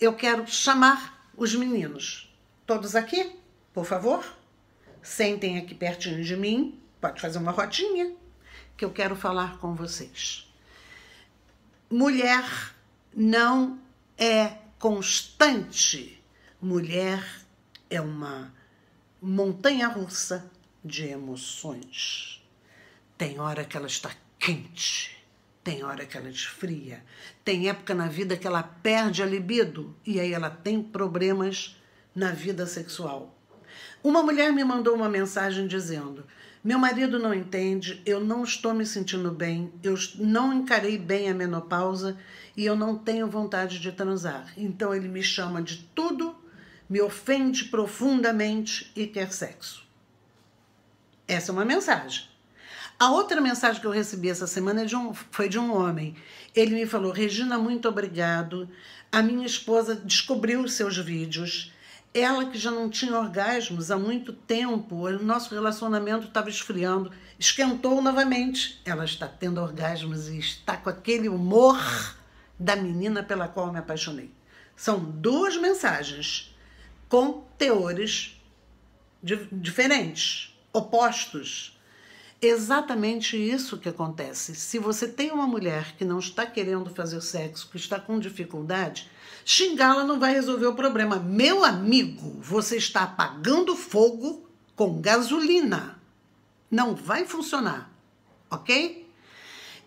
Eu quero chamar os meninos. Todos aqui, por favor. Sentem aqui pertinho de mim. Pode fazer uma rodinha que eu quero falar com vocês. Mulher não é constante. Mulher é uma montanha russa de emoções. Tem hora que ela está quente tem hora que ela esfria, tem época na vida que ela perde a libido e aí ela tem problemas na vida sexual. Uma mulher me mandou uma mensagem dizendo: Meu marido não entende, eu não estou me sentindo bem, eu não encarei bem a menopausa e eu não tenho vontade de transar. Então ele me chama de tudo, me ofende profundamente e quer sexo. Essa é uma mensagem. A outra mensagem que eu recebi essa semana é de um, foi de um homem. Ele me falou: Regina, muito obrigado. A minha esposa descobriu os seus vídeos. Ela que já não tinha orgasmos há muito tempo, o nosso relacionamento estava esfriando, esquentou novamente. Ela está tendo orgasmos e está com aquele humor da menina pela qual me apaixonei. São duas mensagens com teores diferentes, opostos, Exatamente isso que acontece. Se você tem uma mulher que não está querendo fazer sexo, que está com dificuldade, xingá-la não vai resolver o problema. Meu amigo, você está apagando fogo com gasolina. Não vai funcionar, ok?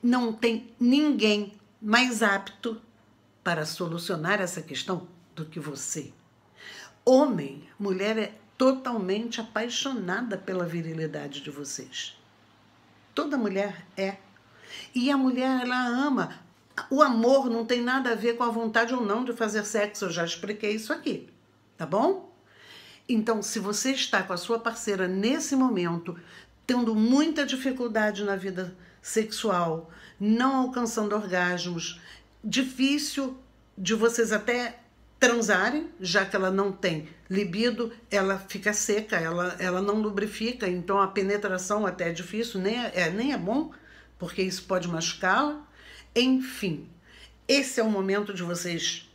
Não tem ninguém mais apto para solucionar essa questão do que você. Homem, mulher é totalmente apaixonada pela virilidade de vocês. Toda mulher é. E a mulher, ela ama. O amor não tem nada a ver com a vontade ou não de fazer sexo, eu já expliquei isso aqui, tá bom? Então, se você está com a sua parceira nesse momento, tendo muita dificuldade na vida sexual, não alcançando orgasmos, difícil de vocês até transarem, já que ela não tem libido, ela fica seca, ela, ela não lubrifica, então a penetração até é difícil, nem é, é nem é bom, porque isso pode machucá-la. Enfim, esse é o momento de vocês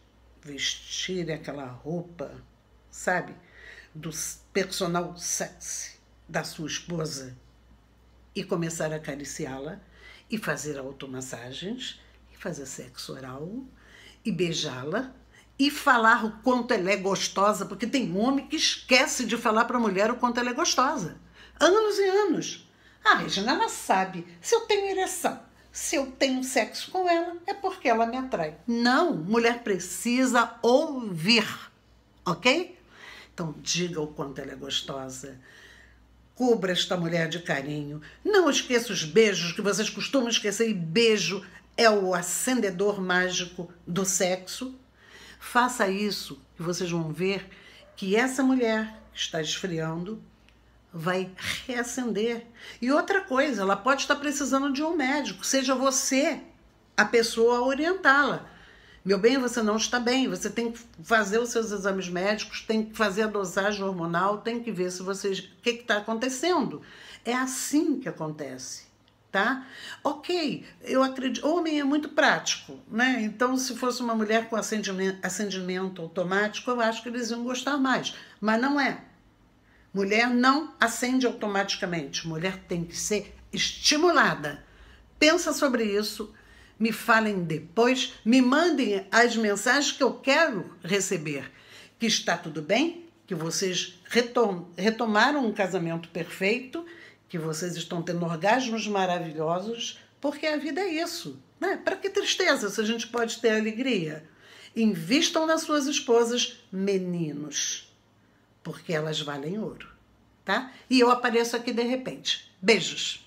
vestirem aquela roupa, sabe? Do personal sexy da sua esposa e começar a acariciá-la e fazer automassagens e fazer sexo oral e beijá-la e falar o quanto ela é gostosa, porque tem homem que esquece de falar para a mulher o quanto ela é gostosa. Anos e anos. A Regina, ela sabe, se eu tenho ereção, se eu tenho sexo com ela, é porque ela me atrai. Não, mulher precisa ouvir, ok? Então, diga o quanto ela é gostosa. Cubra esta mulher de carinho. Não esqueça os beijos que vocês costumam esquecer, e beijo é o acendedor mágico do sexo Faça isso e vocês vão ver que essa mulher que está esfriando vai reacender. E outra coisa, ela pode estar precisando de um médico, seja você a pessoa a orientá-la. Meu bem, você não está bem, você tem que fazer os seus exames médicos, tem que fazer a dosagem hormonal, tem que ver se vocês o que está acontecendo. É assim que acontece tá? Ok, eu acredito. Homem é muito prático, né? Então, se fosse uma mulher com acendimento, acendimento automático, eu acho que eles iam gostar mais. Mas não é. Mulher não acende automaticamente. Mulher tem que ser estimulada. Pensa sobre isso. Me falem depois, me mandem as mensagens que eu quero receber. Que está tudo bem, que vocês retom- retomaram um casamento perfeito que vocês estão tendo orgasmos maravilhosos, porque a vida é isso. Né? Para que tristeza se a gente pode ter alegria? Invistam nas suas esposas meninos, porque elas valem ouro. Tá? E eu apareço aqui de repente. Beijos!